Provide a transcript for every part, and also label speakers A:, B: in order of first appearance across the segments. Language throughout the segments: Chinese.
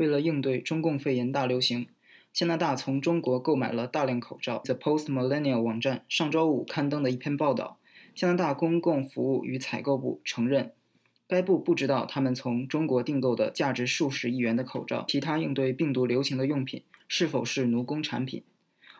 A: 为了应对中共肺炎大流行，加拿大从中国购买了大量口罩。The Post Millennial 网站上周五刊登的一篇报道，加拿大公共服务与采购部承认，该部不知道他们从中国订购的价值数十亿元的口罩、其他应对病毒流行的用品是否是奴工产品。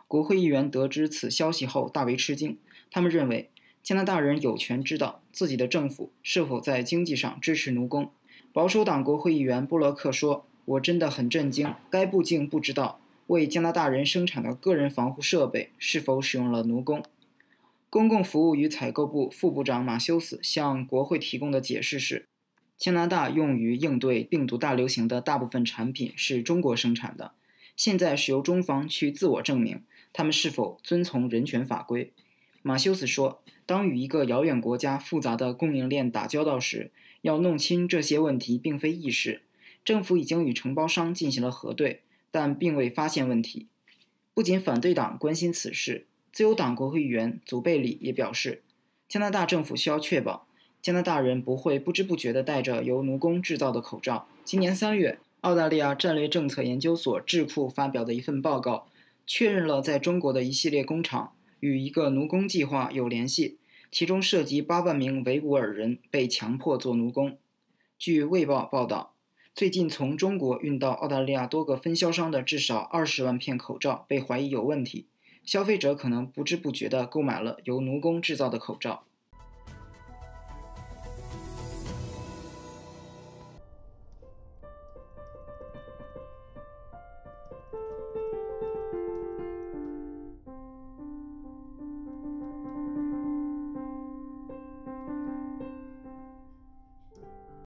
A: 国会议员得知此消息后大为吃惊，他们认为加拿大人有权知道自己的政府是否在经济上支持奴工。保守党国会议员布洛克说。我真的很震惊，该部竟不知道为加拿大人生产的个人防护设备是否使用了奴工。公共服务与采购部副部长马修斯向国会提供的解释是：加拿大用于应对病毒大流行的大部分产品是中国生产的。现在是由中方去自我证明他们是否遵从人权法规。马修斯说：“当与一个遥远国家复杂的供应链打交道时，要弄清这些问题并非易事。”政府已经与承包商进行了核对，但并未发现问题。不仅反对党关心此事，自由党国会议员祖贝里也表示，加拿大政府需要确保加拿大人不会不知不觉地戴着由奴工制造的口罩。今年三月，澳大利亚战略政策研究所智库发表的一份报告，确认了在中国的一系列工厂与一个奴工计划有联系，其中涉及八万名维吾尔人被强迫做奴工。据卫报报道。最近，从中国运到澳大利亚多个分销商的至少20万片口罩被怀疑有问题，消费者可能不知不觉地购买了由奴工制造的口罩。